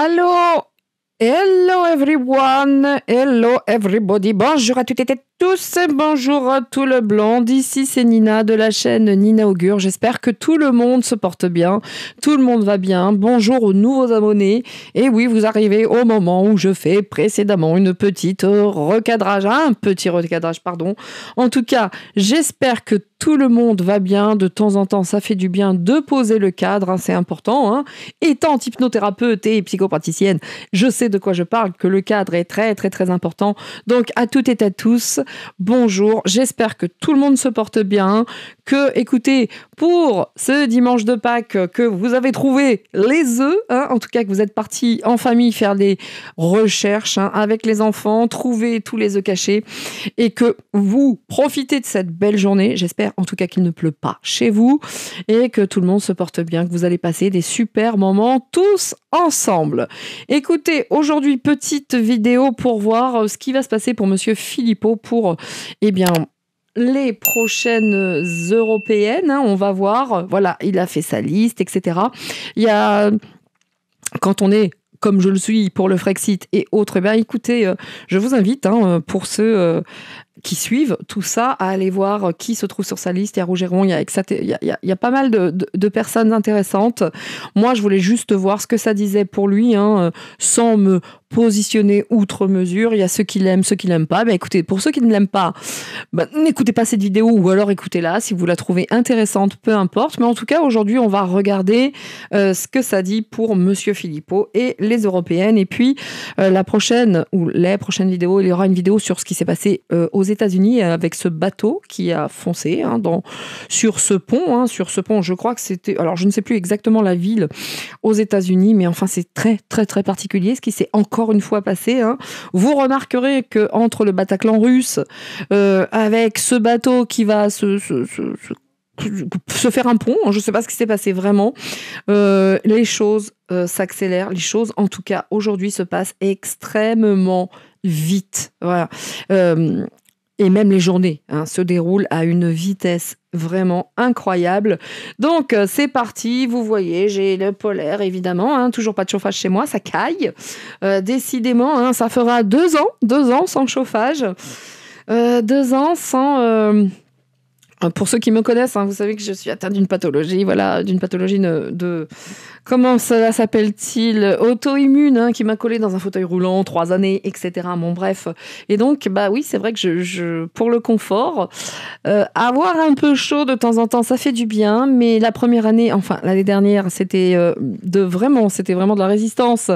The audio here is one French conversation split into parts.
Hello, Hello everyone, hello everybody, bonjour à toutes et à tous, et bonjour tout le blanc, Ici c'est Nina de la chaîne Nina Augure. J'espère que tout le monde se porte bien, tout le monde va bien. Bonjour aux nouveaux abonnés. Et oui, vous arrivez au moment où je fais précédemment une petite recadrage, ah, un petit recadrage, pardon. En tout cas, j'espère que tout le monde va bien. De temps en temps, ça fait du bien de poser le cadre, hein, c'est important. Hein. Étant hypnothérapeute et psychopraticienne, je sais de quoi je parle, que le cadre est très très très important. Donc à toutes et à tous, bonjour. J'espère que tout le monde se porte bien, que, écoutez, pour ce dimanche de Pâques, que vous avez trouvé les œufs, hein, en tout cas que vous êtes partis en famille faire des recherches hein, avec les enfants, trouver tous les œufs cachés, et que vous profitez de cette belle journée. J'espère en tout cas qu'il ne pleut pas chez vous, et que tout le monde se porte bien, que vous allez passer des super moments tous ensemble. Écoutez, aujourd'hui, petite vidéo pour voir euh, ce qui va se passer pour Monsieur Philippot pour et eh bien, les prochaines européennes. Hein, on va voir. Voilà, il a fait sa liste, etc. Il y a. Quand on est comme je le suis pour le Frexit et autres, eh bien, écoutez, euh, je vous invite hein, pour ce... Euh, qui suivent tout ça à aller voir euh, qui se trouve sur sa liste. Il y a Rougeron, il y a, il y a, il y a pas mal de, de, personnes intéressantes. Moi, je voulais juste voir ce que ça disait pour lui, hein, euh, sans me positionner outre mesure. Il y a ceux qui l'aiment, ceux qui l'aiment pas. Ben, écoutez, pour ceux qui ne l'aiment pas, ben, n'écoutez pas cette vidéo ou alors écoutez-la si vous la trouvez intéressante, peu importe. Mais en tout cas, aujourd'hui, on va regarder euh, ce que ça dit pour Monsieur Philippot et les Européennes. Et puis, la prochaine ou les prochaines vidéos, il y aura une vidéo sur ce qui s'est passé aux États-Unis avec ce bateau qui a foncé hein, dans, sur ce pont. Hein, sur ce pont, je crois que c'était. Alors, je ne sais plus exactement la ville aux États-Unis, mais enfin, c'est très, très, très particulier ce qui s'est encore une fois passé. Hein. Vous remarquerez que entre le Bataclan russe, euh, avec ce bateau qui va se, se, faire un pont. Je ne sais pas ce qui s'est passé vraiment. Euh, les choses euh, s'accélèrent. Les choses, en tout cas, aujourd'hui, se passent extrêmement vite. Voilà et même les journées hein, se déroulent à une vitesse vraiment incroyable. Donc euh, c'est parti, vous voyez, j'ai le polaire évidemment, hein, toujours pas de chauffage chez moi, ça caille. Euh, décidément, hein, ça fera deux ans, deux ans sans chauffage, euh, deux ans sans... Pour ceux qui me connaissent, hein, vous savez que je suis atteinte d'une pathologie, voilà, d'une pathologie de, comment cela s'appelle-t-il, auto-immune, hein, qui m'a collé dans un fauteuil roulant trois années, etc. Bon bref. Et donc, bah oui, c'est vrai que je, pour le confort, euh, avoir un peu chaud de temps en temps, ça fait du bien. Mais la première année, enfin l'année dernière, c'était euh, de vraiment, c'était vraiment de la résistance.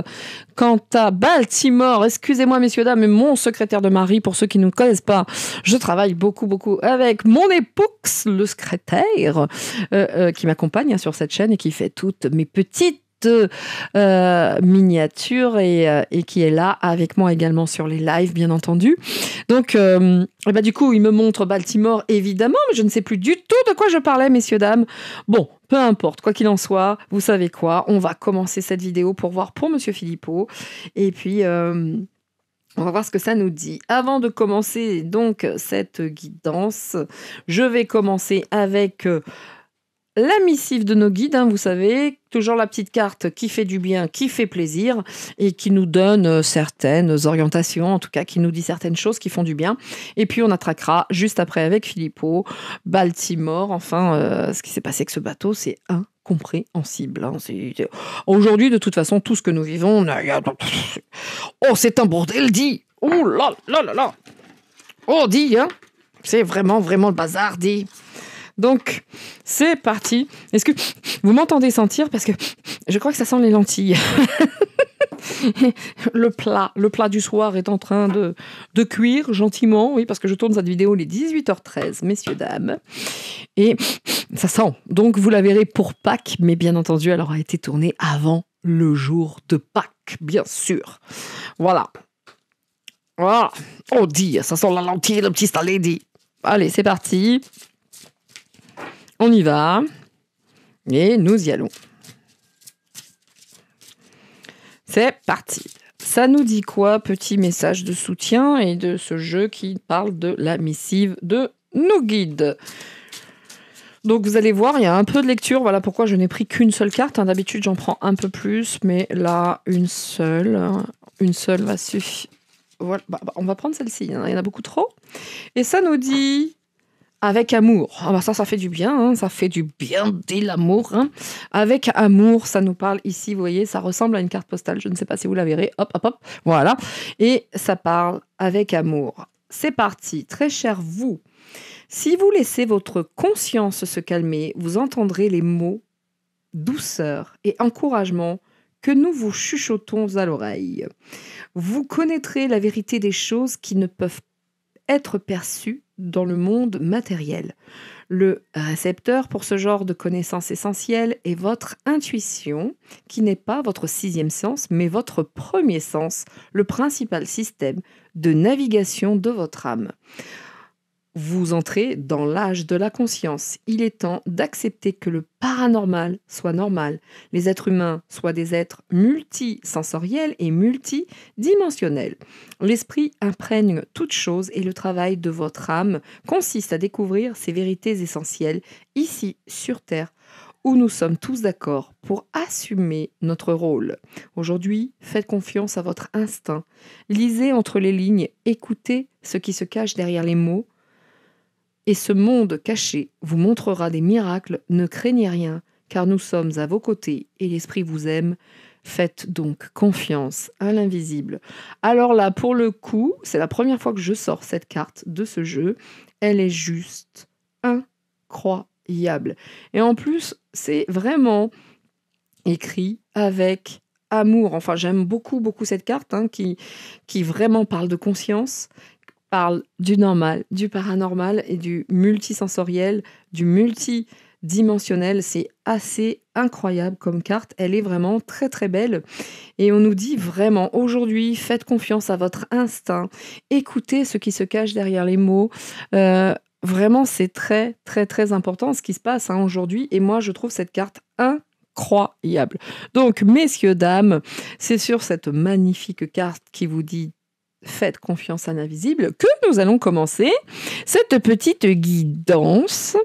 Quant à Baltimore, excusez-moi messieurs dames, mais mon secrétaire de mari, pour ceux qui ne me connaissent pas, je travaille beaucoup beaucoup avec mon époux le secrétaire, euh, euh, qui m'accompagne hein, sur cette chaîne et qui fait toutes mes petites euh, miniatures et, qui est là avec moi également sur les lives, bien entendu. Donc, et eh ben, du coup, il me montre Baltimore, évidemment, mais je ne sais plus du tout de quoi je parlais, messieurs, dames. Bon, peu importe, quoi qu'il en soit, vous savez quoi, on va commencer cette vidéo pour voir pour Monsieur Philippot. Et puis... On va voir ce que ça nous dit. Avant de commencer donc cette guidance, je vais commencer avec euh, la missive de nos guides, hein, vous savez, toujours la petite carte qui fait du bien, qui fait plaisir et qui nous donne euh, certaines orientations, en tout cas qui nous dit certaines choses qui font du bien. Et puis on attraquera juste après avec Philippot, Baltimore, enfin euh, ce qui s'est passé avec ce bateau, c'est un en cible. Hein. Aujourd'hui, de toute façon, tout ce que nous vivons, oh, c'est un bordel dit. Oh là là là là. Oh dit, hein. C'est vraiment, vraiment le bazar dit. Donc, c'est parti. Est-ce que vous m'entendez sentir Parce que je crois que ça sent les lentilles. le plat, le plat du soir est en train de, cuire gentiment, oui, parce que je tourne cette vidéo les 18h13, messieurs, dames. Et ça sent. Donc, vous la verrez pour Pâques, mais bien entendu, elle aura été tournée avant le jour de Pâques, bien sûr. Voilà. Voilà. Oh, Dieu, ça sent la lentille, le petit Stalady. Allez, c'est parti. On y va. Et nous y allons. C'est parti. Ça nous dit quoi, petit message de soutien et de ce jeu qui parle de la missive de nos guides donc vous allez voir, il y a un peu de lecture. Voilà pourquoi je n'ai pris qu'une seule carte. Hein. D'habitude, j'en prends un peu plus, mais là, une seule. Hein. Une seule va suffire. Voilà, bah, bah, on va prendre celle-ci. Hein. Il y en a beaucoup trop. Et ça nous dit avec amour. Ah bah ça, ça fait du bien, hein. ça fait du bien dès l'amour. Hein. Avec amour, ça nous parle ici, vous voyez, ça ressemble à une carte postale, je ne sais pas si vous la verrez, hop, hop, hop, voilà. Et ça parle avec amour. C'est parti, très cher vous. Si vous laissez votre conscience se calmer, vous entendrez les mots douceur et encouragement que nous vous chuchotons à l'oreille. Vous connaîtrez la vérité des choses qui ne peuvent être perçues dans le monde matériel. Le récepteur pour ce genre de connaissances essentielles est votre intuition, qui n'est pas votre sixième sens, mais votre premier sens, le principal système de navigation de votre âme. Vous entrez dans l'âge de la conscience. Il est temps d'accepter que le paranormal soit normal, les êtres humains soient des êtres multisensoriels et multidimensionnels. L'esprit imprègne toute chose et le travail de votre âme consiste à découvrir ces vérités essentielles ici sur Terre où nous sommes tous d'accord pour assumer notre rôle. Aujourd'hui, faites confiance à votre instinct. Lisez entre les lignes, écoutez ce qui se cache derrière les mots et ce monde caché vous montrera des miracles, ne craignez rien, car nous sommes à vos côtés et l'Esprit vous aime. Faites donc confiance à l'invisible. Alors là, pour le coup, c'est la première fois que je sors cette carte de ce jeu. Elle est juste incroyable. Et en plus, c'est vraiment écrit avec amour. Enfin, j'aime beaucoup, beaucoup cette carte hein, qui, qui vraiment parle de conscience, parle du normal, du paranormal et du multisensoriel, du multidimensionnel. C'est assez incroyable comme carte. Elle est vraiment très très belle. Et on nous dit vraiment aujourd'hui, faites confiance à votre instinct. Écoutez ce qui se cache derrière les mots. Euh, vraiment, c'est très très très important ce qui se passe hein, aujourd'hui. Et moi, je trouve cette carte incroyable incroyable. Donc, messieurs, dames, c'est sur cette magnifique carte qui vous dit faites confiance à l'invisible, que nous allons commencer cette petite guidance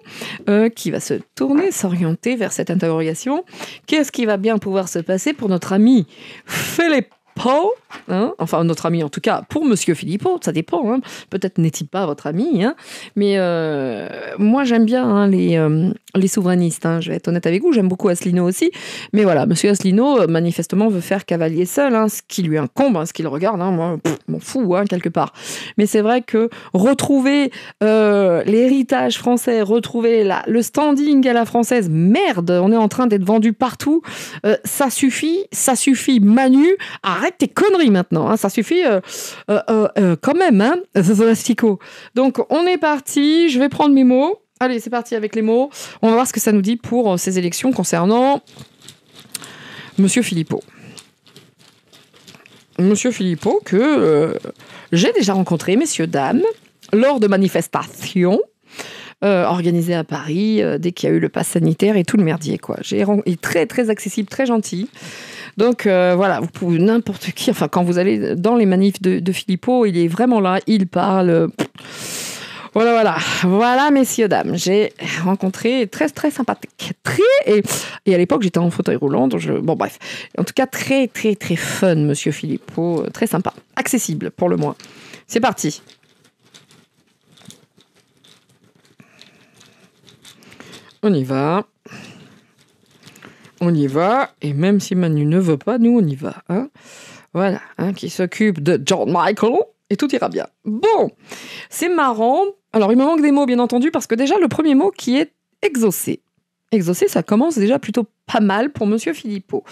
euh, qui va se tourner, s'orienter vers cette interrogation. Qu'est-ce qui va bien pouvoir se passer pour notre ami Philippe Hein, enfin notre ami en tout cas, pour Monsieur Philippot, ça dépend, hein. peut-être n'est-il pas votre ami, hein. mais euh, moi j'aime bien les, euh, les souverainistes, je vais être honnête avec vous, j'aime beaucoup Asselineau aussi, mais voilà, Monsieur Asselineau euh, manifestement veut faire cavalier seul, ce qui lui incombe, ce qu'il regarde, moi m'en fous quelque part. Mais c'est vrai que retrouver l'héritage français, retrouver le standing à la française, merde, on est en train d'être vendu partout, ça suffit, ça suffit, Manu, arrête tes conneries maintenant, hein. ça suffit euh, euh, euh, quand même, hein, Zolastico. Donc on est parti, je vais prendre mes mots. Allez, c'est parti avec les mots. On va voir ce que ça nous dit pour ces élections concernant Monsieur Philippot. Monsieur Philippot, que j'ai déjà rencontré, messieurs, dames, lors de manifestations. organisées à Paris dès qu'il y a eu le pass sanitaire et tout le merdier quoi. J'ai est très très accessible, très gentil. Donc euh, voilà, vous pouvez n'importe qui, enfin quand vous allez dans les manifs de, Philippot, il est vraiment là, il parle. Voilà, voilà, voilà, messieurs, dames, j'ai rencontré très, très sympathique, très, et, à l'époque, j'étais en fauteuil roulant, donc bon, bref, en tout cas, très, très, très fun, monsieur Philippot, très sympa, accessible, pour le moins. C'est parti. On y va on y va. Et même si Manu ne veut pas, nous, on y va. Hein. voilà, hein, qui s'occupe de John Michael. Et tout ira bien. Bon, c'est marrant. Alors, il me manque des mots, bien entendu, parce que déjà, le premier mot qui est exaucé. Exaucer, ça commence déjà plutôt pas mal pour Monsieur Philippot.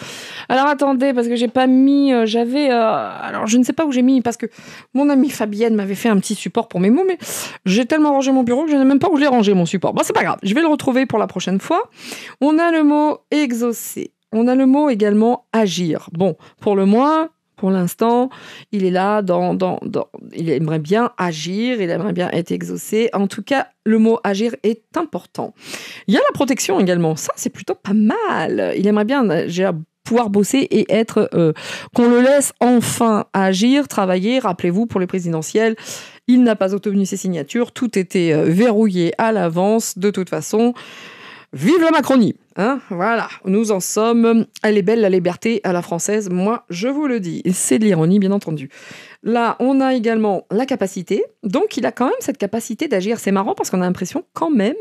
Alors attendez, parce que j'ai pas mis, euh, j'avais, euh, alors je ne sais pas où j'ai mis, parce que mon amie Fabienne m'avait fait un petit support pour mes mots, mais j'ai tellement rangé mon bureau que je ne même pas où j'ai rangé mon support. Bon, c'est pas grave, je vais le retrouver pour la prochaine fois. On a le mot exaucer. On a le mot également agir. Bon, pour le moins, pour l'instant, il est là, dans, il aimerait bien agir, il aimerait bien être exaucé. En tout cas, le mot agir est important. Il y a la protection également, ça c'est plutôt pas mal. Il aimerait bien, pouvoir bosser et être euh, qu'on le laisse enfin agir, travailler. Rappelez-vous pour les présidentielles, il n'a pas obtenu ses signatures, tout était euh, verrouillé à l'avance de toute façon. Vive la Macronie Hein, voilà, nous en sommes. Elle est belle la liberté à la française, moi je vous le dis. C'est de l'ironie, bien entendu. Là, on a également la capacité. Donc, il a quand même cette capacité d'agir. C'est marrant parce qu'on a l'impression quand même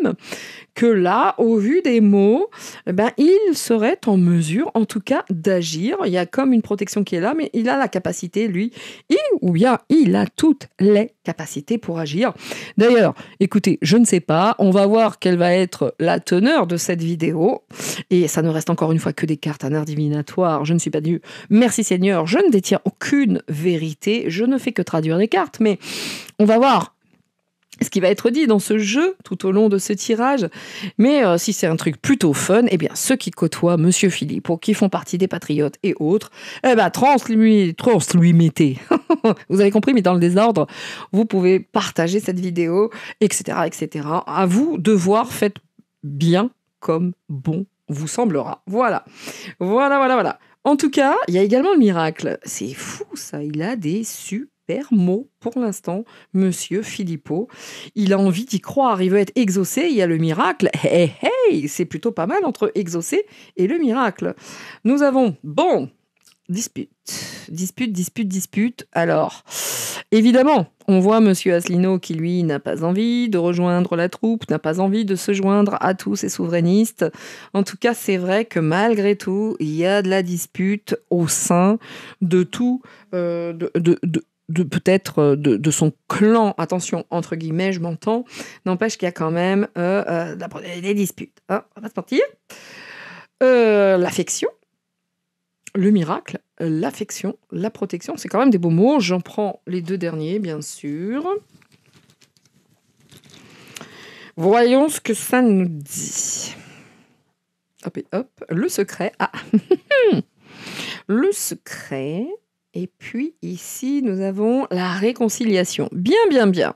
que là, au vu des mots, eh ben, il serait en mesure, en tout cas, d'agir. Il y a comme une protection qui est là, mais il a la capacité, lui. Il, ou bien, il a toutes les capacités pour agir. D'ailleurs, écoutez, je ne sais pas. On va voir quelle va être la teneur de cette vidéo. Et ça ne reste encore une fois que des cartes, un art divinatoire. Je ne suis pas Dieu. Merci Seigneur, je ne détiens aucune vérité je ne fais que traduire les cartes, mais on va voir ce qui va être dit dans ce jeu tout au long de ce tirage. Mais euh, si c'est un truc plutôt fun, eh bien ceux qui côtoient Monsieur Philippe ou qui font partie des Patriotes et autres, eh bien trans lui, mettez. vous avez compris, mais dans le désordre, vous pouvez partager cette vidéo, etc., etc. À vous de voir, faites bien comme bon vous semblera. Voilà, voilà, voilà, voilà. En tout cas, il y a également le miracle. C'est fou ça, il a des super mots pour l'instant, monsieur Philippot. Il a envie d'y croire, il veut être exaucé, il y a le miracle. Hey, hey, c'est plutôt pas mal entre exaucé et le miracle. Nous avons, bon, Dispute. Dispute, dispute, dispute. Alors, évidemment, on voit Monsieur Asselineau qui, lui, n'a pas envie de rejoindre la troupe, n'a pas envie de se joindre à tous ces souverainistes. En tout cas, c'est vrai que malgré tout, il y a de la dispute au sein de tout, euh, de, peut-être euh, de, son clan, attention, entre guillemets, je m'entends, n'empêche qu'il y a quand même des euh, disputes. Hein, on va pas se mentir. L'affection, le miracle, l'affection, la protection. C'est quand même des beaux mots. J'en prends les deux derniers, bien sûr. Voyons ce que ça nous dit. Hop et hop. Le secret. Ah Le secret. Et puis ici, nous avons la réconciliation. Bien, bien, bien.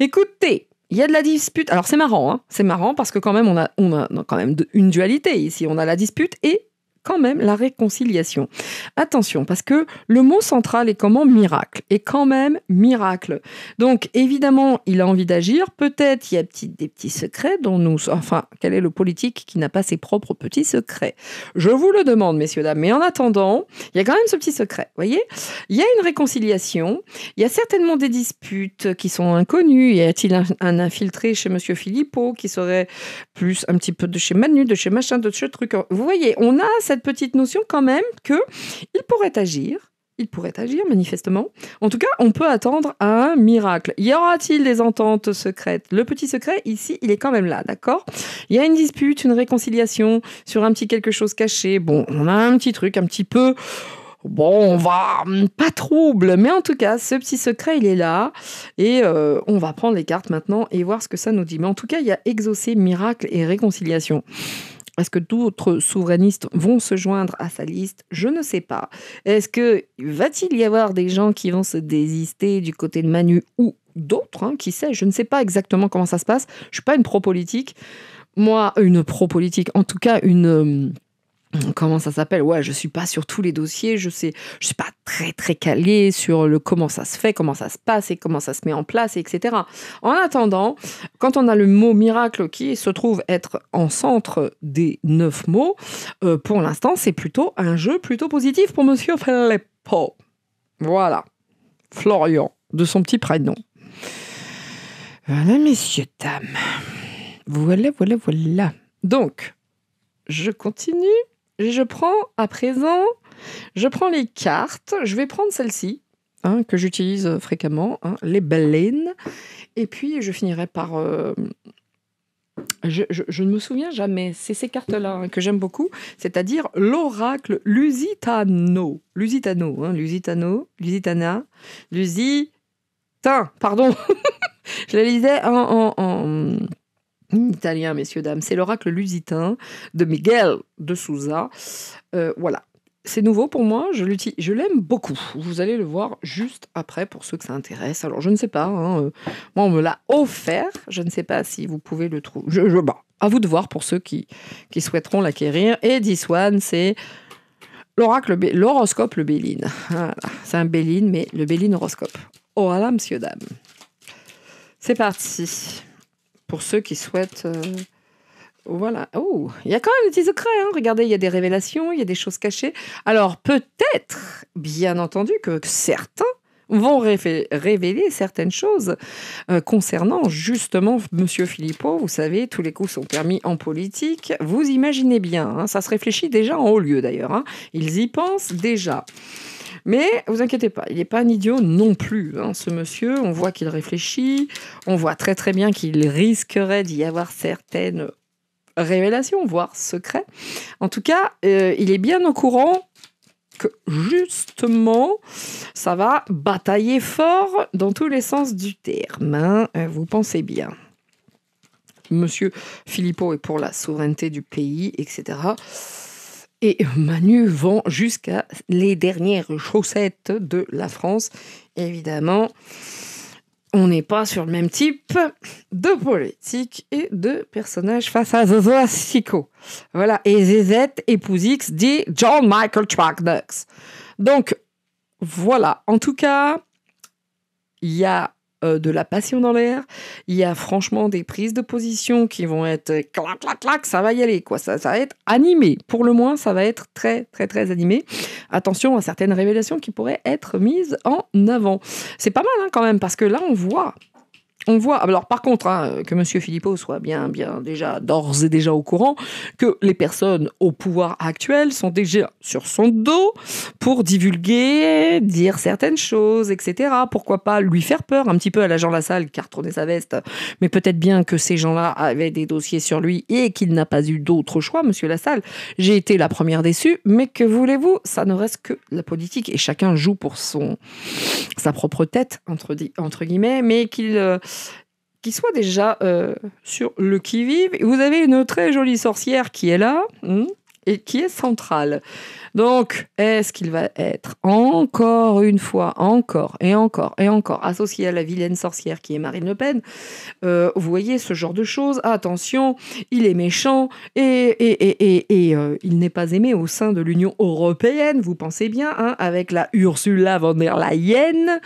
Écoutez, il y a de la dispute. Alors c'est marrant, hein. c'est marrant parce que quand même on a, on a quand même une dualité ici. On a la dispute et quand même la réconciliation. Attention, parce que le mot central est comment miracle, et quand même miracle. Donc évidemment, il a envie d'agir. Peut-être il y a des petits secrets dont nous, enfin, quel est le politique qui n'a pas ses propres petits secrets Je vous le demande, messieurs dames. Mais en attendant, il y a quand même ce petit secret. Vous Voyez, il y a une réconciliation. Il y a certainement des disputes qui sont inconnues. Y a-t-il un, infiltré chez Monsieur Philippot qui serait plus un petit peu de chez Manu, de chez machin, de chez truc Vous voyez, on a cette petite notion quand même que il pourrait agir, il pourrait agir manifestement. En tout cas, on peut attendre un miracle. Y aura-t-il des ententes secrètes Le petit secret ici, il est quand même là, d'accord Il y a une dispute, une réconciliation sur un petit quelque chose caché. Bon, on a un petit truc un petit peu Bon, on va hum, pas trouble, mais en tout cas, ce petit secret, il est là. Et euh, on va prendre les cartes maintenant et voir ce que ça nous dit. Mais en tout cas, il y a exaucé, miracle et réconciliation. Est-ce que d'autres souverainistes vont se joindre à sa liste Je ne sais pas. Est-ce que va-t-il y avoir des gens qui vont se désister du côté de Manu ou d'autres hein Qui sait Je ne sais pas exactement comment ça se passe. Je suis pas une pro politique. Moi, une pro politique, en tout cas une euh, comment ça s'appelle Ouais, je suis pas sur tous les dossiers, je sais, je suis pas très très calé sur le comment ça se fait, comment ça se passe et comment ça se met en place, etc. En attendant, quand on a le mot miracle qui se trouve être en centre des neuf mots, euh, pour l'instant, c'est plutôt un jeu plutôt positif pour Monsieur Filippo. Voilà, Florian, de son petit prénom. Voilà, messieurs, dames. Voilà, voilà, voilà. Donc, je continue je prends à présent, je prends les cartes, je vais prendre celle-ci, hein, que j'utilise euh, fréquemment, hein, les baleines, et puis je finirai par... Euh, je, ne me souviens jamais, c'est ces cartes-là hein, que j'aime beaucoup, c'est-à-dire l'oracle Lusitano, Lusitano, Lusitano, Lusitana, Lusitin, pardon, je les lisais en Hmm, italien, messieurs, dames. C'est l'oracle lusitain de Miguel de Souza. Euh, voilà. C'est nouveau pour moi, je je l'aime beaucoup. Vous allez le voir juste après pour ceux que ça intéresse. Alors je ne sais pas, hein, euh, moi on me l'a offert, je ne sais pas si vous pouvez le trouver. Je, bah, à vous de voir pour ceux qui, qui souhaiteront l'acquérir. Et This One, c'est l'oracle, l'horoscope, le Béline. C'est un Béline, mais le Béline horoscope. Oh voilà messieurs, dames. C'est parti pour ceux qui souhaitent. Euh, voilà. Oh, il y a quand même des petits secrets. Hein. Regardez, il y a des révélations, il y a des choses cachées. Alors peut-être, bien entendu, que certains vont révéler certaines choses euh, concernant justement Monsieur Philippot. Vous savez, tous les coups sont permis en politique. Vous imaginez bien, hein, ça se réfléchit déjà en haut lieu d'ailleurs. Hein. Ils y pensent déjà. Mais vous inquiétez pas, il n'est pas un idiot non plus. Hein, ce monsieur, on voit qu'il réfléchit, on voit très très bien qu'il risquerait d'y avoir certaines révélations, voire secrets. En tout cas, euh, il est bien au courant que justement, ça va batailler fort dans tous les sens du terme. Hein. Euh, vous pensez bien. Monsieur Philippot est pour la souveraineté du pays, etc. Et Manu vend jusqu'à les dernières chaussettes de la France. Évidemment, on n'est pas sur le même type de politique et de personnage face à Zozo Voilà, et Zezette épouse X dit John Michael ducks Donc, voilà, en tout cas, il y a euh, de la passion dans l'air. Il y a franchement des prises de position qui vont être clac, clac, clac, ça va y aller, quoi. Ça, va être animé. Pour le moins, ça va être très, très, très animé. Attention à certaines révélations qui pourraient être mises en avant. C'est pas mal hein, quand même, parce que là, on voit on voit, alors par contre, hein, que M. Philippot soit bien, bien déjà d'ores et déjà au courant, que les personnes au pouvoir actuel sont déjà sur son dos pour divulguer, dire certaines choses, etc. Pourquoi pas lui faire peur un petit peu à l'agent Lassalle qui a retourné sa veste, mais peut-être bien que ces gens-là avaient des dossiers sur lui et qu'il n'a pas eu d'autre choix, M. Lassalle. J'ai été la première déçue, mais que voulez-vous Ça ne reste que la politique et chacun joue pour son sa propre tête, entre, guillemets, mais qu'il. Euh, qui soit déjà euh, sur le qui-vive. Vous avez une très jolie sorcière qui est là hmm, et qui est centrale. Donc, est-ce qu'il va être encore une fois, encore et encore et encore associé à la vilaine sorcière qui est Marine Le Pen euh, Vous voyez ce genre de choses. Attention, il est méchant et, et, euh, il n'est pas aimé au sein de l'Union européenne, vous pensez bien, hein, avec la Ursula von der Leyen.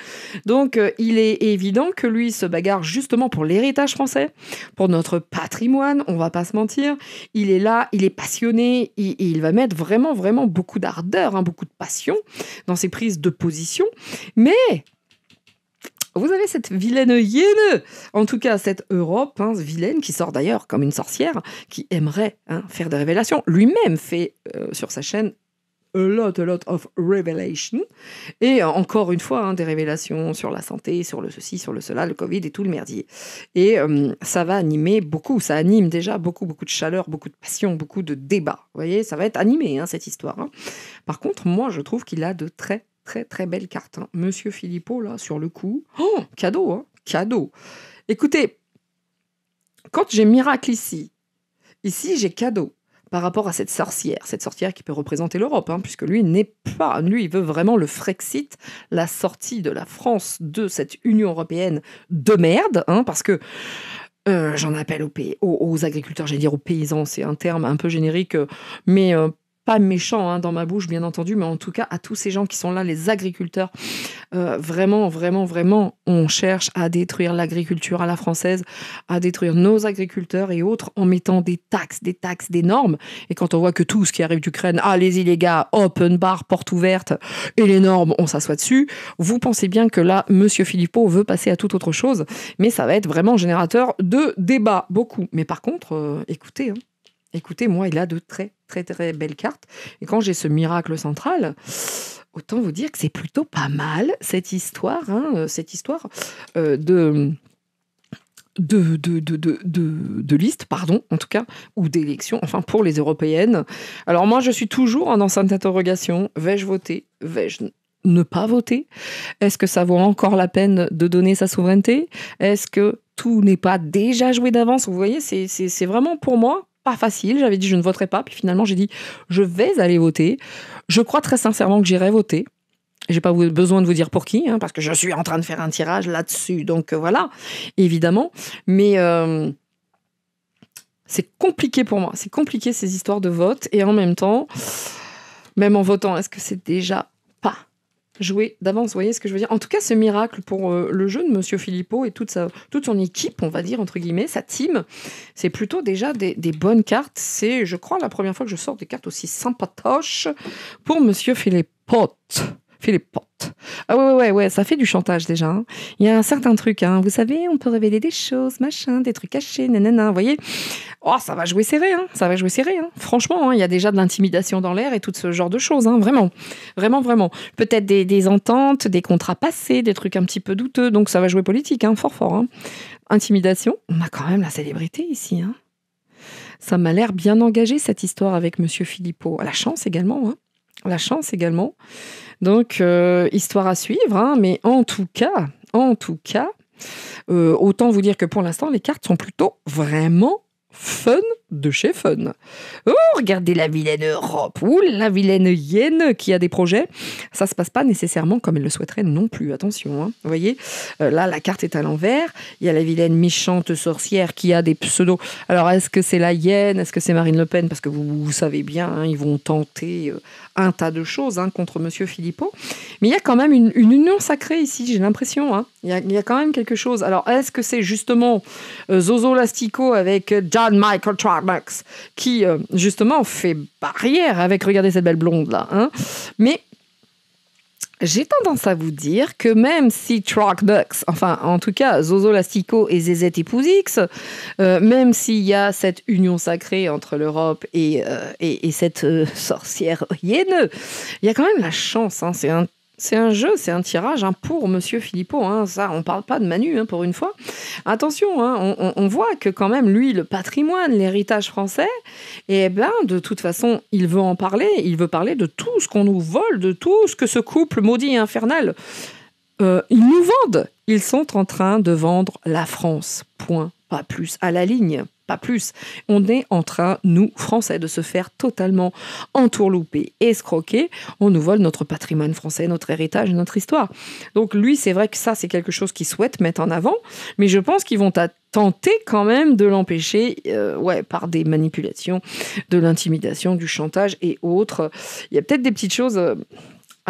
Donc, euh, il est évident que lui se bagarre justement pour l'héritage français, pour notre patrimoine, on va pas se mentir. Il est là, il est passionné, il, il va mettre vraiment, vraiment beaucoup d'ardeur, hein, beaucoup de passion dans ses prises de position. Mais vous avez cette vilaine hyène, en tout cas cette Europe hein, vilaine qui sort d'ailleurs comme une sorcière, qui aimerait hein, faire des révélations. Lui-même fait euh, sur sa chaîne a lot, a lot of revelation. Et encore une fois, hein, des révélations sur la santé, sur le ceci, sur le cela, le Covid et tout le merdier. Et euh, ça va animer beaucoup, ça anime déjà beaucoup, beaucoup de chaleur, beaucoup de passion, beaucoup de débats. Vous voyez, ça va être animé, hein, cette histoire. Hein. Par contre, moi, je trouve qu'il a de très, très, très belles cartes. Monsieur Philippot, là, sur le coup, oh, cadeau, cadeau. Écoutez, quand j'ai miracle ici, ici j'ai cadeau par rapport à cette sorcière, cette sorcière qui peut représenter l'Europe, hein, puisque lui n'est pas, lui il veut vraiment le Frexit, la sortie de la France de cette Union européenne de merde, hein, parce que euh, j'en appelle aux, aux, agriculteurs, j'allais dire aux paysans, c'est un terme un peu générique, euh, mais euh, méchant hein, dans ma bouche, bien entendu, mais en tout cas à tous ces gens qui sont là, les agriculteurs. Euh, vraiment, vraiment, vraiment, on cherche à détruire l'agriculture à la française, à détruire nos agriculteurs et autres en mettant des taxes, des taxes, des normes. Et quand on voit que tout ce qui arrive d'Ukraine, allez-y les gars, open bar, porte ouverte, et les normes, on s'assoit dessus, vous pensez bien que là, Monsieur Philippot veut passer à toute autre chose, mais ça va être vraiment générateur de débats, beaucoup. Mais par contre, euh, écoutez, hein. Écoutez, moi, il a de très, très, très belles cartes. Et quand j'ai ce miracle central, autant vous dire que c'est plutôt pas mal, cette histoire, hein, euh, cette histoire euh, de, de, de, de, de, liste, pardon, en tout cas, ou d'élection, enfin, pour les européennes. Alors, moi, je suis toujours en enceinte interrogation. Vais-je voter Vais-je ne pas voter Est-ce que ça vaut encore la peine de donner sa souveraineté Est-ce que tout n'est pas déjà joué d'avance Vous voyez, c'est vraiment pour moi pas facile. J'avais dit je ne voterai pas, puis finalement j'ai dit je vais aller voter. Je crois très sincèrement que j'irai voter. J'ai pas besoin de vous dire pour qui, hein, parce que je suis en train de faire un tirage là-dessus. Donc euh, voilà, évidemment. Mais euh, c'est compliqué pour moi. C'est compliqué ces histoires de vote. Et en même temps, même en votant, est-ce que c'est déjà Jouer d'avance. Vous voyez ce que je veux dire En tout cas, ce miracle pour euh, le jeu de Monsieur Philippot et toute, sa, toute son équipe, on va dire, entre guillemets, sa team, c'est plutôt déjà des, bonnes cartes. C'est, je crois, la première fois que je sors des cartes aussi sympatoches pour Monsieur Philippot. Philippot. Ah ouais, ouais, ouais, ça fait du chantage déjà. Hein. Il y a un certain truc, hein. vous savez, on peut révéler des choses, machin, des trucs cachés, nanana, vous voyez Oh, ça va jouer serré, hein. ça va jouer serré. Franchement, il y a déjà de l'intimidation dans l'air et tout ce genre de choses, vraiment. Vraiment, vraiment. Peut-être des, ententes, des contrats passés, des trucs un petit peu douteux, donc ça va jouer politique, fort, fort. Intimidation, on a quand même la célébrité ici. Ça m'a l'air bien engagé cette histoire avec Monsieur Philippot. La chance également, la chance également. Donc, euh, histoire à suivre, hein, mais en tout cas, en tout cas, euh, autant vous dire que pour l'instant, les cartes sont plutôt vraiment fun de chez Fun. Oh, regardez la vilaine Europe ou la vilaine Yenne qui a des projets. Ça se passe pas nécessairement comme elle le souhaiterait non plus, attention. Hein. Vous voyez, euh, là, la carte est à l'envers. Il y a la vilaine méchante sorcière qui a des pseudos. Alors, est-ce que c'est la Yenne Est-ce que c'est Marine Le Pen Parce que vous, savez bien, hein, ils vont tenter euh, un tas de choses hein, contre Monsieur Philippot. Mais il y a quand même une, union sacrée ici, j'ai l'impression. Il, y a, quand même quelque chose. Alors, est-ce que c'est justement euh, Zozo Lastico avec John Michael Trump qui euh, justement fait barrière avec regardez cette belle blonde là. Hein. Mais j'ai tendance à vous dire que même si Truck enfin en tout cas Zozo Lastico et ZZ et Pouzix, euh, même s'il y a cette union sacrée entre l'Europe et, euh, et, cette sorcière hyène, il y a quand même la chance. Hein, c'est un c'est un jeu, c'est un tirage hein, pour Monsieur Philippot. Hein, ça, on parle pas de Manu hein, pour une fois. Attention, hein, on, voit que quand même lui, le patrimoine, l'héritage français, et eh ben de toute façon, il veut en parler. Il veut parler de tout ce qu'on nous vole, de tout ce que ce couple maudit et infernal, euh, ils nous vendent. Ils sont en train de vendre la France. Point. Pas plus à la ligne plus. On est en train, nous, Français, de se faire totalement entourlouper, escroquer. On nous vole notre patrimoine français, notre héritage, notre histoire. Donc lui, c'est vrai que ça, c'est quelque chose qu'il souhaite mettre en avant, mais je pense qu'ils vont tenter quand même de l'empêcher euh, ouais, par des manipulations, de l'intimidation, du chantage et autres. Il y a peut-être des petites choses... Euh,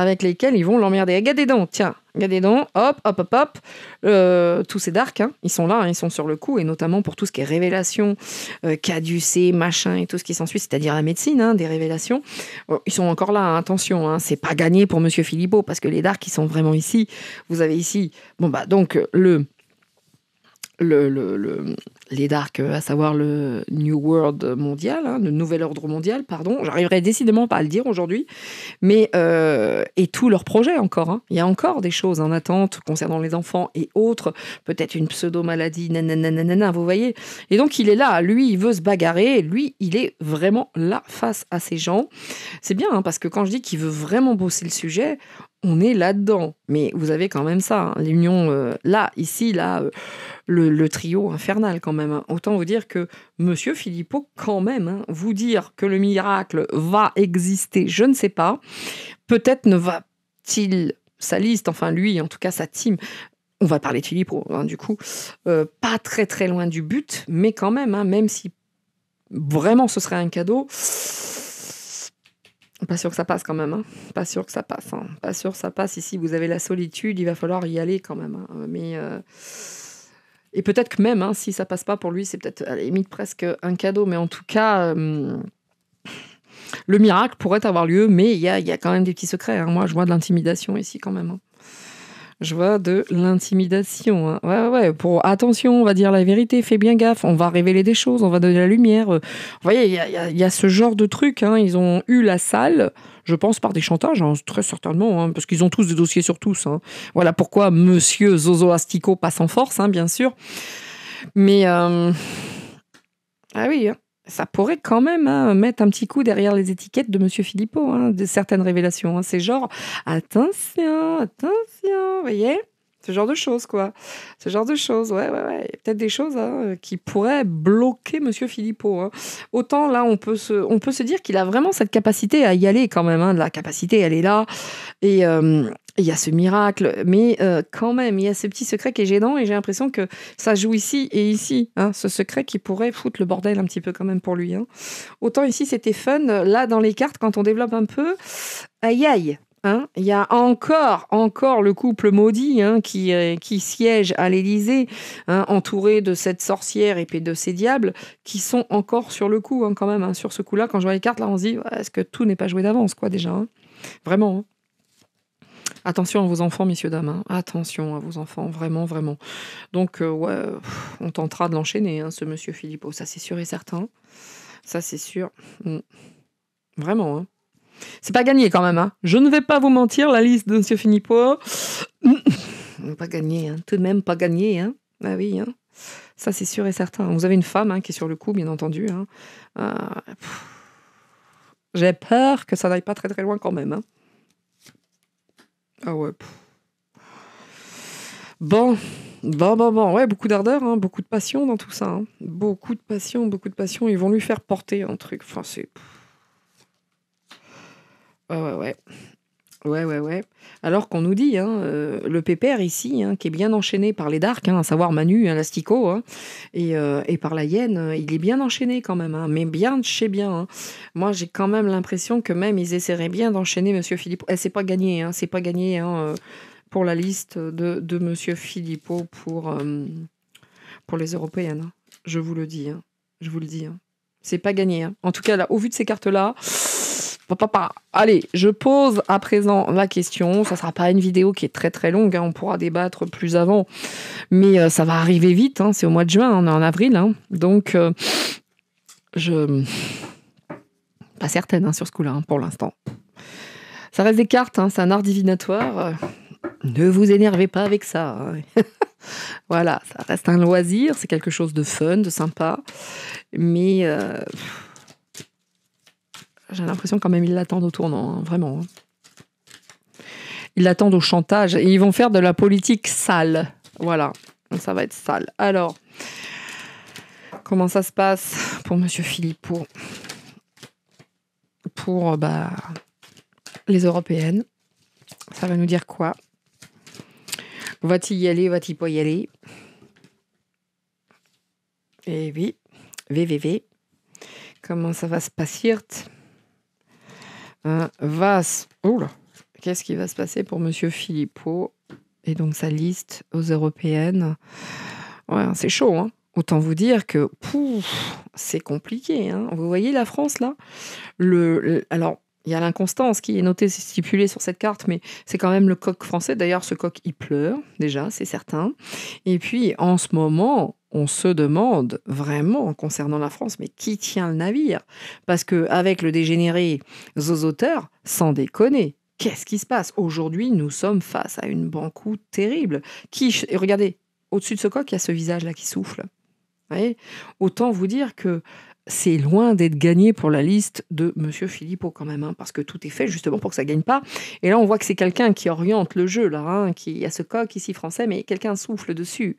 avec lesquels ils vont l'emmerder. Regardez donc, tiens, regardez donc, hop, hop, hop, hop. Euh, tous ces darks, hein, ils sont là, hein, ils sont sur le coup, et notamment pour tout ce qui est révélation, euh, Caducé, machin, et tout ce qui s'ensuit, c'est-à-dire la médecine, hein, des révélations. Oh, ils sont encore là, attention, c'est pas gagné pour Monsieur Philippot, parce que les darks, ils sont vraiment ici. Vous avez ici, bon bah donc, le le, les Dark, euh, à savoir le New World mondial, hein, le Nouvel Ordre mondial, pardon, j'arriverai décidément pas à le dire aujourd'hui, mais euh, et tous leurs projets encore. Hein. Il y a encore des choses en attente concernant les enfants et autres, peut-être une pseudo-maladie, nanana, vous voyez. Et donc il est là, lui, il veut se bagarrer, lui, il est vraiment là face à ces gens. C'est bien, hein, parce que quand je dis qu'il veut vraiment bosser le sujet, on est là-dedans. Mais vous avez quand même ça, hein, l'union, euh, là, ici, là, euh, le, trio infernal quand même. Hein. Autant vous dire que Monsieur Philippot, quand même, hein, vous dire que le miracle va exister, je ne sais pas. Peut-être ne va-t-il, sa liste, enfin lui, en tout cas sa team, on va parler de Philippot, du coup, euh, pas très très loin du but, mais quand même, même si vraiment ce serait un cadeau pas sûr que ça passe quand même. Hein. Pas sûr que ça passe. Hein. Pas sûr que ça passe. Ici, vous avez la solitude, il va falloir y aller quand même. Hein. Mais euh, et peut-être que même si ça passe pas pour lui, c'est peut-être à la limite presque un cadeau. Mais en tout cas, le miracle pourrait avoir lieu. Mais il y a, y a, quand même des petits secrets. Moi, je vois de l'intimidation ici quand même. Je vois de l'intimidation. Hein. Ouais, ouais, pour attention, on va dire la vérité, fais bien gaffe, on va révéler des choses, on va donner la lumière. Euh, vous voyez, il y, a, ce genre de truc. Hein. Ils ont eu la salle, je pense, par des chantages, hein, très certainement, hein, parce qu'ils ont tous des dossiers sur tous. Voilà pourquoi Monsieur Zozo Astico passe en force, bien sûr. Mais. Euh, ah oui, ça pourrait quand même hein, mettre un petit coup derrière les étiquettes de Monsieur Philippot, hein, de certaines révélations. Hein. C'est genre attention, attention, vous voyez ce genre de choses, quoi. Ce genre de choses, ouais, ouais, ouais. Peut-être des choses qui pourraient bloquer Monsieur Philippot. Autant là, on peut se, on peut se dire qu'il a vraiment cette capacité à y aller quand même. Hein. La capacité, elle est là. Et, euh, il y a ce miracle, mais euh, quand même, il y a ce petit secret qui est gênant et j'ai l'impression que ça joue ici et ici, hein, ce secret qui pourrait foutre le bordel un petit peu quand même pour lui. Hein. Autant ici c'était fun, là dans les cartes, quand on développe un peu, aïe aïe, hein, il y a encore, encore le couple maudit qui, euh, qui siège à l'Élysée, entouré de cette sorcière et de ces diables, qui sont encore sur le coup, quand même. sur ce coup-là, quand je vois les cartes, là, on se dit, est-ce que tout n'est pas joué d'avance, quoi, déjà Vraiment. Attention à vos enfants, messieurs, dames. Hein. Attention à vos enfants, vraiment, vraiment. Donc, euh, on tentera de l'enchaîner, hein, ce monsieur Philippot. Ça, c'est sûr et certain. Ça, c'est sûr. Mm. Vraiment. Hein. C'est pas gagné quand même. Je ne vais pas vous mentir, la liste de monsieur Philippot. Mm, mm, pas gagné. Tout de même, pas gagné. Ah oui. Ça, c'est sûr et certain. Vous avez une femme qui est sur le coup, bien entendu. Ah, j'ai peur que ça n'aille pas très très loin quand même. Ah ouais. Bon, bon, bon, bon. Ouais, beaucoup d'ardeur, hein, beaucoup de passion dans tout ça. Hein. Beaucoup de passion, beaucoup de passion. Ils vont lui faire porter un truc. Enfin, c'est. Ouais, ouais, ouais. Ouais, ouais, ouais. Alors qu'on nous dit, hein, euh, le pépère ici, hein, qui est bien enchaîné par les darks, hein, à savoir Manu, Lastico, et, euh, et, par la hyène, euh, il est bien enchaîné quand même, mais bien de chez bien. Moi, j'ai quand même l'impression que même ils essaieraient bien d'enchaîner Monsieur Philippe. Eh, c'est pas gagné, c'est pas gagné pour la liste de, de Monsieur Philippot pour, pour les européennes. Je vous le dis, je vous le dis. C'est pas gagné. En tout cas, là, au vu de ces cartes-là. Papa, Allez, je pose à présent la question. Ça ne sera pas une vidéo qui est très très longue, hein. on pourra débattre plus avant, mais euh, ça va arriver vite. Hein. C'est au mois de juin, on est en avril. Hein. Donc, euh, je. Pas certaine sur ce coup-là pour l'instant. Ça reste des cartes, c'est un art divinatoire. Ne vous énervez pas avec ça. voilà, ça reste un loisir, c'est quelque chose de fun, de sympa. Mais. Euh, j'ai l'impression quand même ils l'attendent au tournant, hein, vraiment. Hein. Ils l'attendent au chantage et ils vont faire de la politique sale. Voilà, ça va être sale. Alors, comment ça se passe pour Monsieur philippe Pour euh, bah, les Européennes, ça va nous dire quoi Va-t-il y aller Va-t-il pas y aller Et eh oui, VVV. Comment ça va se passer Vas Qu'est-ce qui va se passer pour Monsieur Philippot et donc sa liste aux européennes ouais, hein, C'est chaud, hein. Autant vous dire que c'est compliqué. Hein. vous voyez la France là Alors, il y a l'inconstance qui est notée, stipulée sur cette carte, mais c'est quand même le coq français. D'ailleurs, ce coq, il pleure, déjà, c'est certain. Et puis, en ce moment, on se demande vraiment concernant la France, mais qui tient le navire Parce que avec le dégénéré zozoteur, sans déconner, qu'est-ce qui se passe Aujourd'hui, nous sommes face à une banqueroute terrible. Qui Regardez, au-dessus de ce coq, il y a ce visage-là qui souffle. Autant vous dire que c'est loin d'être gagné pour la liste de Monsieur Philippot quand même, hein, parce que tout est fait justement pour que ça ne gagne pas. Et là, on voit que c'est quelqu'un qui oriente le jeu, là, hein, qui a ce coq ici français, mais quelqu'un souffle dessus.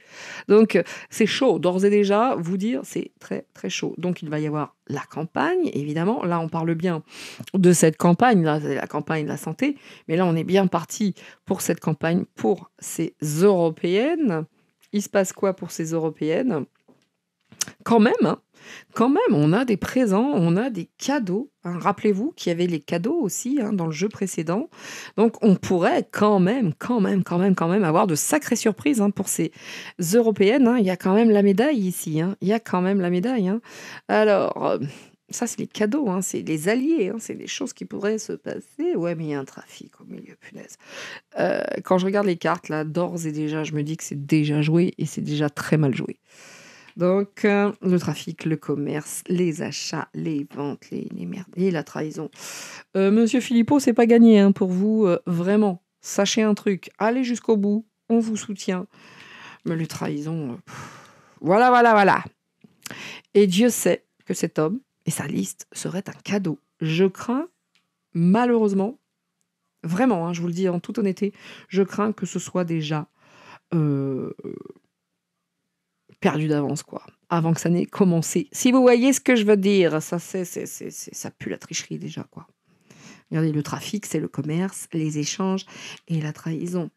Donc c'est chaud, d'ores et déjà, vous dire, c'est très très chaud. Donc il va y avoir la campagne, évidemment. Là, on parle bien de cette campagne, là, la campagne de la santé, mais là, on est bien parti pour cette campagne pour ces européennes. Il se passe quoi pour ces européennes quand même, hein. quand même, on a des présents, on a des cadeaux. Hein. Rappelez-vous qu'il y avait les cadeaux aussi hein, dans le jeu précédent. Donc on pourrait quand même, quand même, quand même, quand même avoir de sacrées surprises pour ces européennes. Il y a quand même la médaille ici. Il y a quand même la médaille. Alors. Euh, ça, c'est les cadeaux, c'est les alliés, c'est les choses qui pourraient se passer. Ouais, mais il y a un trafic au milieu, punaise. Euh, quand je regarde les cartes, là, d'ores et déjà, je me dis que c'est déjà joué et c'est déjà très mal joué. Donc, euh, le trafic, le commerce, les achats, les ventes, les, merdes et la trahison. Euh, Monsieur Philippot, c'est pas gagné hein, pour vous, euh, vraiment. Sachez un truc, allez jusqu'au bout, on vous soutient. Mais les trahisons, voilà, voilà, voilà. Et Dieu sait que cet homme et sa liste seraient un cadeau. Je crains, malheureusement, vraiment, hein, je vous le dis en toute honnêteté, je crains que ce soit déjà perdu d'avance, quoi, avant que ça n'ait commencé. Si vous voyez ce que je veux dire, ça, c'est, c'est, c'est, ça pue la tricherie déjà, quoi. Regardez, le trafic, c'est le commerce, les échanges et la trahison.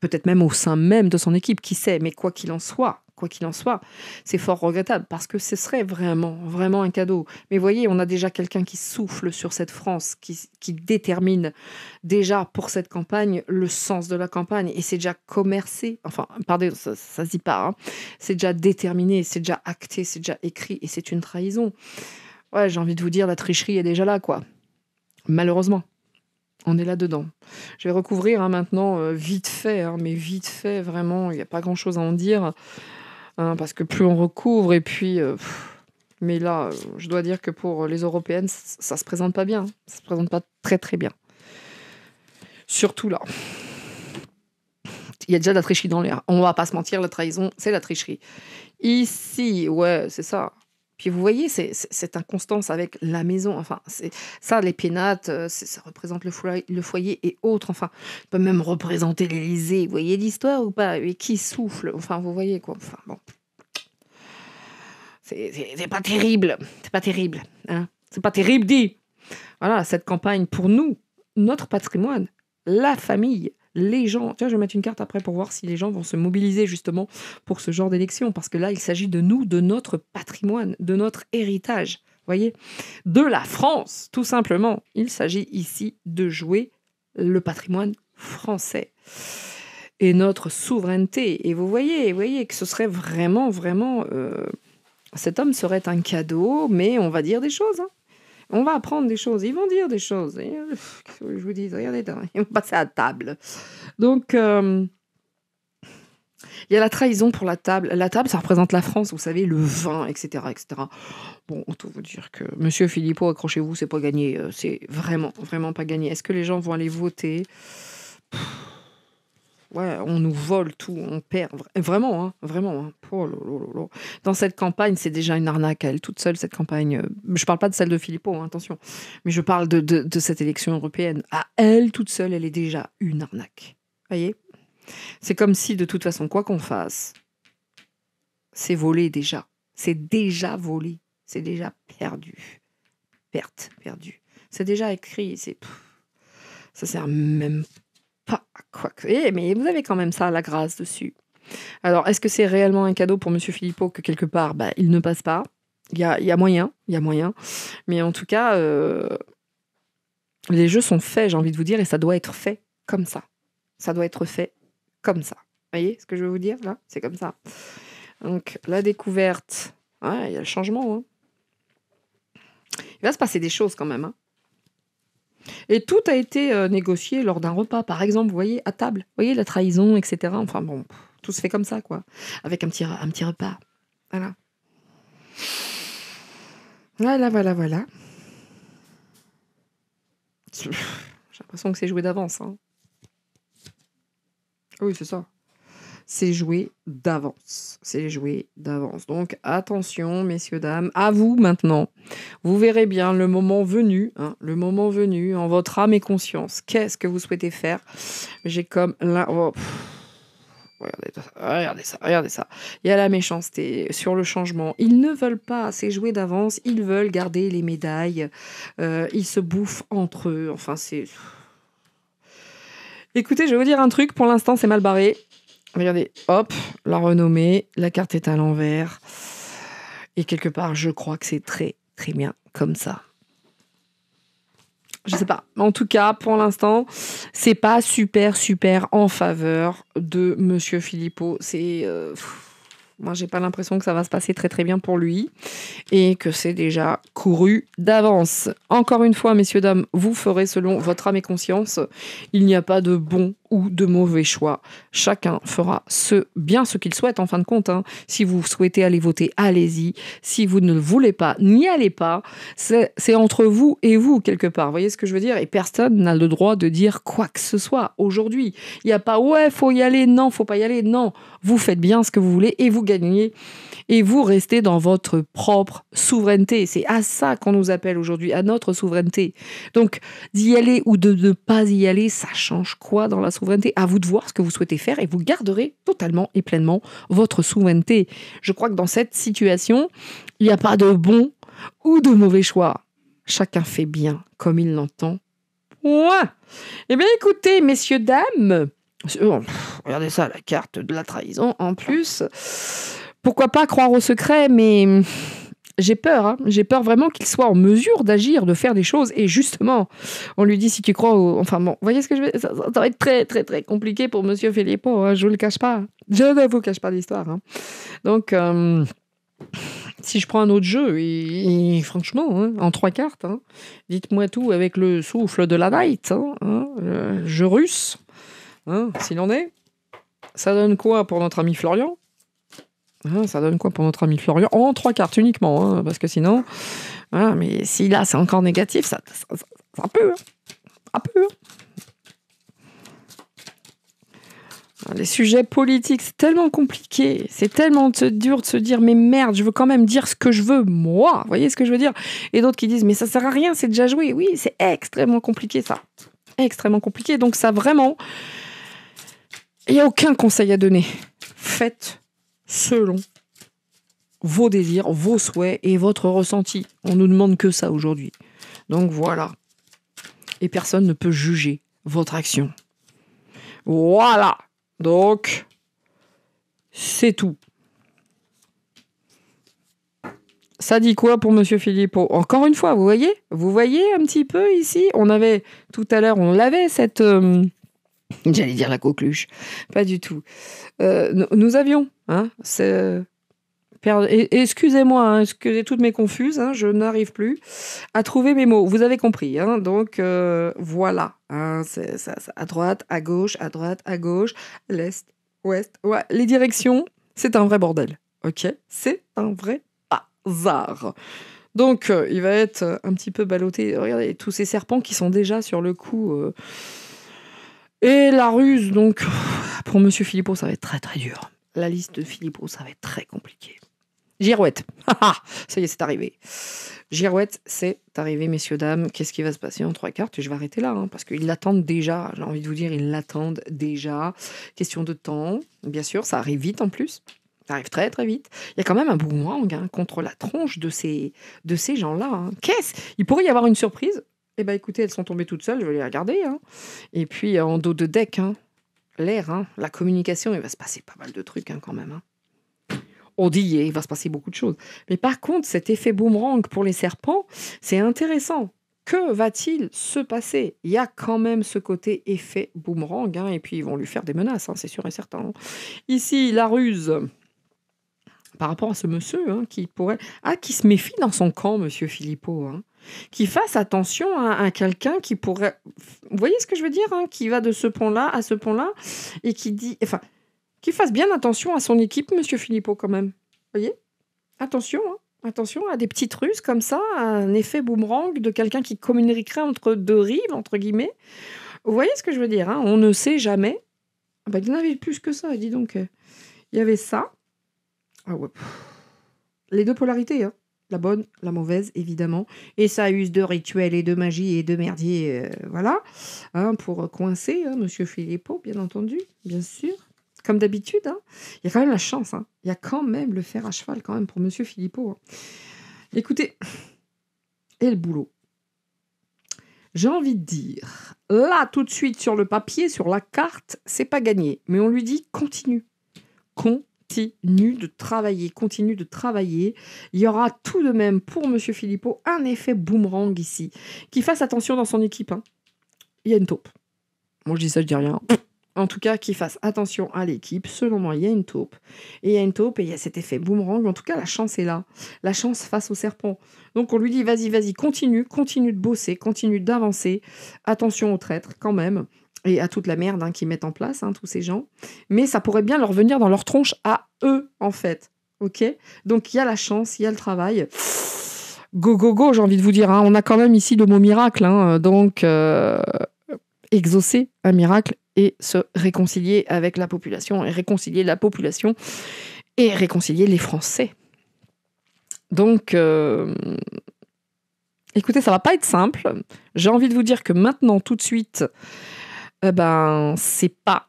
Peut-être même au sein même de son équipe, qui sait, mais quoi qu'il en soit, qu'il en soit, c'est fort regrettable parce que ce serait vraiment, vraiment un cadeau. Mais voyez, on a déjà quelqu'un qui souffle sur cette France, qui, détermine déjà pour cette campagne le sens de la campagne et c'est déjà commercé, enfin, pardon, ça, ça se dit hein. c'est déjà déterminé, c'est déjà acté, c'est déjà écrit et c'est une trahison. Ouais, j'ai envie de vous dire, la tricherie est déjà là, quoi. Malheureusement on est là-dedans. Je vais recouvrir hein, maintenant euh, vite fait, hein, mais vite fait, vraiment, il n'y a pas grand-chose à en dire. Hein, parce que plus on recouvre et puis. Euh, mais là, euh, je dois dire que pour les Européennes, ça se présente pas bien. Ça se présente pas très très bien. Surtout là. Il y a déjà de la tricherie dans l'air. On va pas se mentir, la trahison, c'est la tricherie. Ici, ouais, c'est ça. Puis vous voyez, c'est cette inconstance avec la maison, enfin, c'est ça, les pénates, euh, ça représente le foyer, et autres, enfin, on peut même représenter l'Élysée, vous voyez l'histoire ou pas Et qui souffle Enfin, vous voyez quoi, enfin, bon. C'est pas terrible, c'est pas terrible, hein C'est pas terrible, dit Voilà, cette campagne, pour nous, notre patrimoine, la famille, les gens. Tiens, je vais mettre une carte après pour voir si les gens vont se mobiliser justement pour ce genre d'élection, parce que là, il s'agit de nous, de notre patrimoine, de notre héritage, voyez, de la France, tout simplement. Il s'agit ici de jouer le patrimoine français et notre souveraineté. Et vous voyez, vous voyez que ce serait vraiment, vraiment. Euh, cet homme serait un cadeau, mais on va dire des choses. Hein. On va apprendre des choses. Ils vont dire des choses. Euh, je vous dis, regardez, ils vont passer à table. Donc, euh, il y a la trahison pour la table. La table, ça représente la France, vous savez, le vin, etc. Bon, Bon, peut vous dire que Monsieur Philippot, accrochez-vous, c'est pas gagné. Euh, c'est vraiment, vraiment pas gagné. Est-ce que les gens vont aller voter Ouais, on nous vole tout, on perd. Vraiment, eh, vraiment. Hein. hein. Oh Dans cette campagne, c'est déjà une arnaque elle toute seule, cette campagne. Euh, je ne parle pas de celle de Philippot, hein, attention. Mais je parle de, cette élection européenne. À elle toute seule, elle est déjà une arnaque. voyez C'est comme si, de toute façon, quoi qu'on fasse, c'est volé déjà. C'est déjà volé. C'est déjà perdu. Perte, perdu. C'est déjà écrit. C'est... Ça sert même pas quoi eh, mais vous avez quand même ça, la grâce dessus. Alors, est-ce que c'est réellement un cadeau pour M. Philippot que quelque part, bah, il ne passe pas Il y a, moyen, il y a moyen. Mais en tout cas, euh, les jeux sont faits, j'ai envie de vous dire, et ça doit être fait comme ça. Ça doit être fait comme ça. Vous voyez ce que je veux vous dire là C'est comme ça. Donc, la découverte, il y a le changement. Hein. Il va se passer des choses quand même. Hein. Et tout a été euh, négocié lors d'un repas, par exemple, vous voyez, à table. Vous voyez, la trahison, etc. Enfin bon, tout se fait comme ça, quoi. Avec un petit, un petit repas. Voilà. Voilà, voilà, voilà. J'ai l'impression que c'est joué d'avance. Hein. Ah oui, c'est ça c'est joué d'avance. C'est joué d'avance. Donc attention, messieurs, dames, à vous maintenant. Vous verrez bien le moment venu, hein, le moment venu, en votre âme et conscience, qu'est-ce que vous souhaitez faire. J'ai comme... là. Oh, regardez ça, regardez ça, Il y a la méchanceté sur le changement. Ils ne veulent pas, c'est jouer d'avance. Ils veulent garder les médailles. Euh, ils se bouffent entre eux. Enfin, c'est. Écoutez, je vais vous dire un truc. Pour l'instant, c'est mal barré. Regardez, hop, la renommée, la carte est à l'envers. Et quelque part, je crois que c'est très, très bien comme ça. Je ne sais pas. En tout cas, pour l'instant, c'est pas super, super en faveur de Monsieur Philippot. C'est. je euh, moi, j'ai pas l'impression que ça va se passer très très bien pour lui et que c'est déjà couru d'avance. Encore une fois, messieurs, dames, vous ferez selon votre âme et conscience. Il n'y a pas de bon de mauvais choix. Chacun fera ce, bien ce qu'il souhaite en fin de compte. Hein. Si vous souhaitez aller voter, allez-y. Si vous ne le voulez pas, n'y allez pas. C'est entre vous et vous quelque part. Vous voyez ce que je veux dire Et personne n'a le droit de dire quoi que ce soit aujourd'hui. Il n'y a pas ouais, faut y aller, non, faut pas y aller, non. Vous faites bien ce que vous voulez et vous gagnez. Et vous restez dans votre propre souveraineté. C'est à ça qu'on nous appelle aujourd'hui, à notre souveraineté. Donc d'y aller ou de ne pas y aller, ça change quoi dans la souveraineté souveraineté. À vous de voir ce que vous souhaitez faire et vous garderez totalement et pleinement votre souveraineté. Je crois que dans cette situation, il n'y a pas de bon ou de mauvais choix. Chacun fait bien comme il l'entend. Point. Eh bien, écoutez, messieurs, dames, euh, oh, regardez ça, la carte de la trahison en plus. Pourquoi pas croire au secret, mais j'ai peur, hein. j'ai peur vraiment qu'il soit en mesure d'agir, de faire des choses. Et justement, on lui dit si tu crois, enfin bon, voyez ce que je veux ça, va être très très très compliqué pour Monsieur Filippo. Hein. je ne le cache pas, je ne vous cache pas l'histoire. Hein. Donc euh, si je prends un autre jeu, et, franchement, en trois cartes, dites-moi tout avec le souffle de la night, le jeu russe, s'il en est. Ça donne quoi pour notre ami Florian Hein, ça donne quoi pour notre ami Florian En trois cartes uniquement, hein, parce que sinon, mais si là c'est encore négatif, ça, ça, peut, hein. hein, Les sujets politiques, c'est tellement compliqué, c'est tellement dur de se dire mais merde, je veux quand même dire ce que je veux moi, vous voyez ce que je veux dire Et d'autres qui disent mais ça sert à rien, c'est déjà joué. Oui, c'est extrêmement compliqué ça, extrêmement compliqué. Donc ça vraiment, il n'y a aucun conseil à donner. Faites selon vos désirs, vos souhaits et votre ressenti. On nous demande que ça aujourd'hui. Donc voilà. Et personne ne peut juger votre action. Voilà. Donc, c'est tout. Ça dit quoi pour Monsieur Philippot Encore une fois, vous voyez Vous voyez un petit peu ici On avait tout à l'heure, on l'avait cette, euh, J'allais dire la coqueluche. Pas du tout. Euh, nous avions, hein, Excusez-moi, hein, excusez toutes mes confuses, hein, je n'arrive plus à trouver mes mots. Vous avez compris, donc euh, voilà. à droite, à gauche, à droite, à gauche, l'est, ouest. Ouais, les directions, c'est un vrai bordel. Ok, c'est un vrai hasard. Donc, euh, il va être un petit peu ballotté. Regardez tous ces serpents qui sont déjà sur le coup... Et la ruse, donc, pour Monsieur Philippot, ça va être très très dur. La liste de Philippot, ça va être très compliqué. Girouette. ça y est, c'est arrivé. Girouette, c'est arrivé, messieurs, dames. Qu'est-ce qui va se passer en trois cartes je vais arrêter là, hein, parce qu'ils l'attendent déjà. J'ai envie de vous dire, ils l'attendent déjà. Question de temps, bien sûr, ça arrive vite en plus. Ça arrive très très vite. Il y a quand même un boomerang hein, contre la tronche de ces, de ces gens-là. Hein. Qu'est-ce Il pourrait y avoir une surprise. Eh bien, écoutez, elles sont tombées toutes seules, je vais les regarder. Hein. Et puis, euh, en dos de deck, hein. l'air, hein. la communication, il va se passer pas mal de trucs quand même. On dit, il va se passer beaucoup de choses. Mais par contre, cet effet boomerang pour les serpents, c'est intéressant. Que va-t-il se passer Il y a quand même ce côté effet boomerang, et puis ils vont lui faire des menaces, c'est sûr et certain. Ici, la ruse par rapport à ce monsieur qui pourrait... Ah, qui se méfie dans son camp, monsieur Philippot qui fasse attention à, quelqu'un qui pourrait... Vous voyez ce que je veux dire hein, Qui va de ce pont-là à ce pont-là et qui dit... Enfin, qui fasse bien attention à son équipe, Monsieur Philippot, quand même. Vous voyez Attention, hein. Attention à des petites ruses comme ça, à un effet boomerang de quelqu'un qui communiquerait entre deux rives, entre guillemets. Vous voyez ce que je veux dire hein On ne sait jamais. Ah ben, il y en avait plus que ça, dis donc. Il y avait ça. Ah Les deux polarités, hein la bonne, la mauvaise, évidemment. Et ça use de rituels et de magie et de merdier, euh, voilà, hein, pour coincer M. Hein, Monsieur Philippot, bien entendu, bien sûr. Comme d'habitude, hein. il y a quand même la chance, il y a quand même le fer à cheval quand même pour Monsieur Philippot. Écoutez, et le boulot j'ai envie de dire, là tout de suite sur le papier, sur la carte, c'est pas gagné. Mais on lui dit continue. Continue continue de travailler, continue de travailler. Il y aura tout de même pour Monsieur Philippot un effet boomerang ici. Qu'il fasse attention dans son équipe. Hein. Il y a une taupe. Moi, je dis ça, je dis rien. En tout cas, qu'il fasse attention à l'équipe. Selon moi, il y a une taupe. Et il y a une taupe et il y a cet effet boomerang. En tout cas, la chance est là. La chance face au serpent. Donc on lui dit, vas-y, vas-y, continue, continue de bosser, continue d'avancer. Attention aux traîtres quand même et à toute la merde hein, qu'ils mettent en place, hein, tous ces gens. Mais ça pourrait bien leur venir dans leur tronche à eux, en fait. OK Donc il y a la chance, il y a le travail. Go, go, go, j'ai envie de vous dire. Hein. on a quand même ici le mot miracle. donc, euh, exaucer un miracle et se réconcilier avec la population, et réconcilier la population, et réconcilier les Français. Donc, euh, écoutez, ça va pas être simple. J'ai envie de vous dire que maintenant, tout de suite, eh ben, c'est pas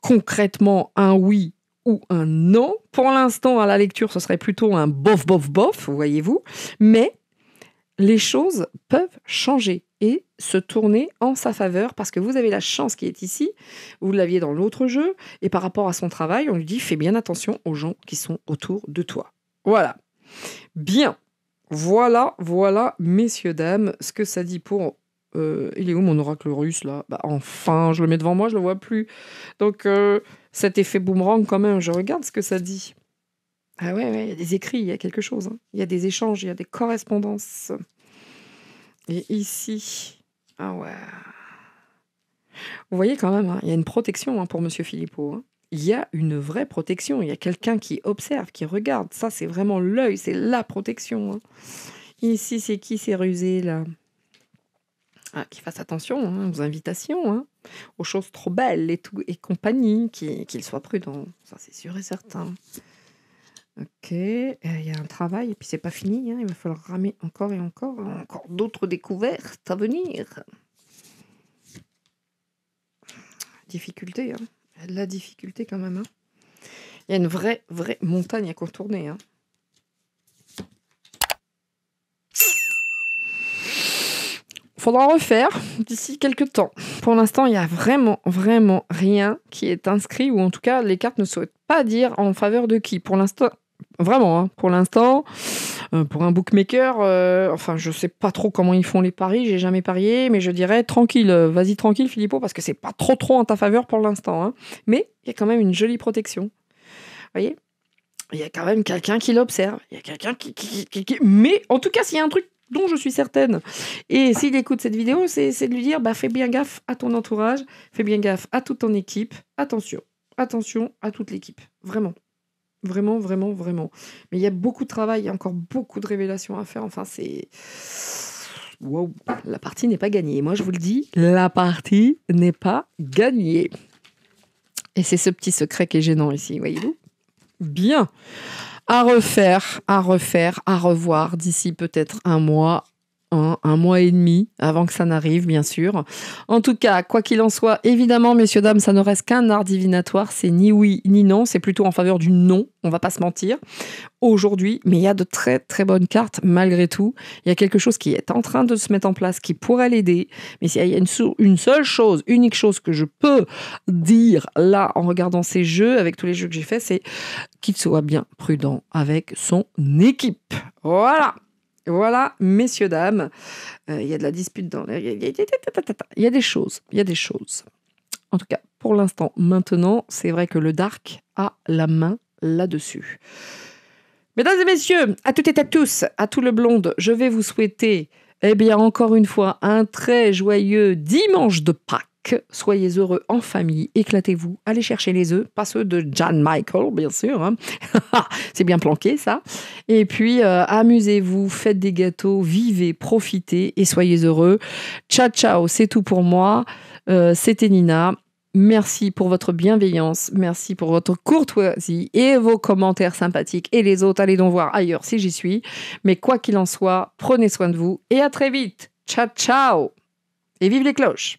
concrètement un oui ou un non. Pour l'instant, à la lecture, ce serait plutôt un bof, bof, bof, voyez-vous. Mais les choses peuvent changer et se tourner en sa faveur parce que vous avez la chance qui est ici, vous l'aviez dans l'autre jeu, et par rapport à son travail, on lui dit fais bien attention aux gens qui sont autour de toi. Voilà. Bien. Voilà, voilà, messieurs, dames, ce que ça dit pour euh, il est où mon oracle russe là bah, Enfin, je le mets devant moi, je le vois plus. Donc euh, cet effet boomerang quand même, je regarde ce que ça dit. Ah ouais, il y a des écrits, il y a quelque chose. Hein. Il y a des échanges, il y a des correspondances. Et ici, ah ouais. Vous voyez quand même, hein, il y a une protection hein, pour Monsieur Philippot. Il y a une vraie protection. Il y a quelqu'un qui observe, qui regarde. Ça, c'est vraiment l'œil, c'est la protection. Ici, c'est qui s'est rusé là ah, fasse fassent attention hein, aux invitations, hein. aux choses trop belles et tout, et compagnie, qu'ils soient prudents, ça c'est sûr et certain. Ok, euh, il y a un travail et puis c'est pas fini, hein. il va falloir ramer encore et encore, encore d'autres découvertes à venir. Difficulté, la difficulté quand même. Il y a une vraie, vraie montagne à contourner. faudra refaire d'ici quelques temps. Pour l'instant, il n'y a vraiment, vraiment rien qui est inscrit, ou en tout cas, les cartes ne souhaitent pas dire en faveur de qui. Pour l'instant, vraiment, hein. pour l'instant, euh, pour un bookmaker, euh, enfin, je ne sais pas trop comment ils font les paris, j'ai jamais parié, mais je dirais tranquille, euh, vas-y tranquille, Philippot, parce que c'est pas trop, trop en ta faveur pour l'instant. Hein. Mais il y a quand même une jolie protection. Vous voyez il y a quand même quelqu'un qui l'observe. Il y a quelqu'un qui, Mais en tout cas, s'il y a un truc dont je suis certaine. Et s'il écoute cette vidéo, c'est de lui dire, bah, fais bien gaffe à ton entourage, fais bien gaffe à toute ton équipe, attention, attention à toute l'équipe, vraiment. Vraiment, vraiment, vraiment. Mais il y a beaucoup de travail, il y a encore beaucoup de révélations à faire. Enfin, c'est... Wow, la partie n'est pas gagnée. Moi, je vous le dis, la partie n'est pas gagnée. Et c'est ce petit secret qui est gênant ici, voyez-vous Bien à refaire, à refaire, à revoir d'ici peut-être un mois, un, mois et demi avant que ça n'arrive, bien sûr. En tout cas, quoi qu'il en soit, évidemment, messieurs, dames, ça ne reste qu'un art divinatoire. C'est ni oui ni non. C'est plutôt en faveur du non, on va pas se mentir, aujourd'hui. Mais il y a de très, très bonnes cartes malgré tout. Il y a quelque chose qui est en train de se mettre en place qui pourrait l'aider. Mais s'il y a une, une seule chose, unique chose que je peux dire là en regardant ces jeux, avec tous les jeux que j'ai faits, c'est qu'il soit bien prudent avec son équipe. Voilà. Voilà, messieurs, dames, euh, il y a de la dispute dans l'air. Il y a des choses, il y a des choses. En tout cas, pour l'instant, maintenant, c'est vrai que le Dark a la main là-dessus. Mesdames et messieurs, à toutes et à tous, à tout le blonde, je vais vous souhaiter, eh bien, encore une fois, un très joyeux dimanche de Pâques soyez heureux en famille, éclatez-vous, allez chercher les œufs, pas ceux de John Michael, bien sûr. Hein. C'est bien planqué, ça. Et puis, euh, amusez-vous, faites des gâteaux, vivez, profitez et soyez heureux. Ciao, ciao, c'est tout pour moi. Euh, c'était Nina. Merci pour votre bienveillance, merci pour votre courtoisie et vos commentaires sympathiques. Et les autres, allez donc voir ailleurs si j'y suis. Mais quoi qu'il en soit, prenez soin de vous et à très vite. Ciao, ciao Et vive les cloches